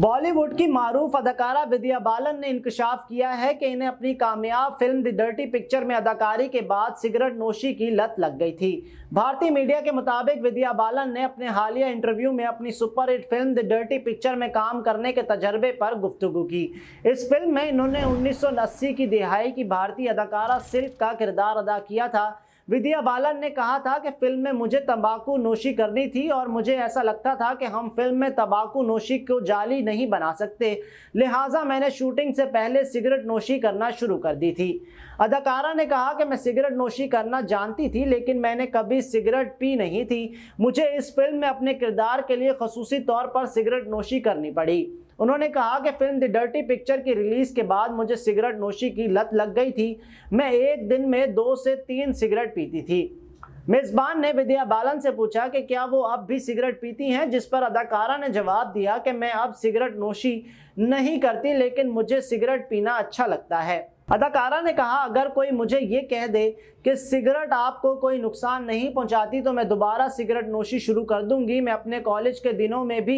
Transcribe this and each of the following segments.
बॉलीवुड की मारूफ अदाकारा विद्या बालन ने इंकशाफ किया है कि इन्हें अपनी कामयाब फिल्म द डर्टी पिक्चर में अदाकारी के बाद सिगरेट नोशी की लत लग गई थी भारतीय मीडिया के मुताबिक विद्या बालन ने अपने हालिया इंटरव्यू में अपनी superhit film the dirty picture में काम करने के तजर्बे पर गुफ्तु की इस फिल्म में इन्होंने उन्नीस की दिहाई की भारतीय अदाकारा सिल्क का किरदार अदा किया था विद्या बालन ने कहा था कि फिल्म में मुझे तंबाकू नोशी करनी थी और मुझे ऐसा लगता था कि हम फिल्म में तंबाकू नोशी को जाली नहीं बना सकते लिहाजा मैंने शूटिंग से पहले सिगरेट नोशी करना शुरू कर दी थी अदाकारा ने कहा कि मैं सिगरेट नोशी करना जानती थी लेकिन मैंने कभी सिगरेट पी नहीं थी मुझे इस फिल्म में अपने किरदार के लिए खसूसी तौर पर सिगरेट नोशी करनी पड़ी उन्होंने कहा कि फिल्म द डर्टी पिक्चर की रिलीज़ के बाद मुझे सिगरेट नोशी की लत लग गई थी मैं एक दिन में दो से तीन सिगरेट पीती थी मेज़बान ने विद्या बालन से पूछा कि क्या वो अब भी सिगरेट पीती हैं जिस पर अदाकारा ने जवाब दिया कि मैं अब सिगरेट नोशी नहीं करती लेकिन मुझे सिगरेट पीना अच्छा लगता है अदाकारा ने कहा अगर कोई मुझे ये कह दे कि सिगरेट आपको कोई नुकसान नहीं पहुंचाती तो मैं दोबारा सिगरेट नोशी शुरू कर दूंगी मैं अपने कॉलेज के दिनों में भी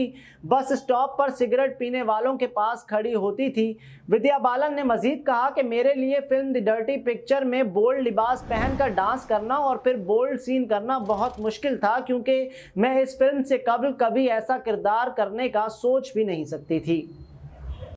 बस स्टॉप पर सिगरेट पीने वालों के पास खड़ी होती थी विद्या बालन ने मजीद कहा कि मेरे लिए फिल्म द डर्टी पिक्चर में बोल्ड लिबास पहनकर डांस करना और फिर बोल्ड सीन करना बहुत मुश्किल था क्योंकि मैं इस फिल्म से कबल कभी ऐसा किरदार करने का सोच भी नहीं सकती थी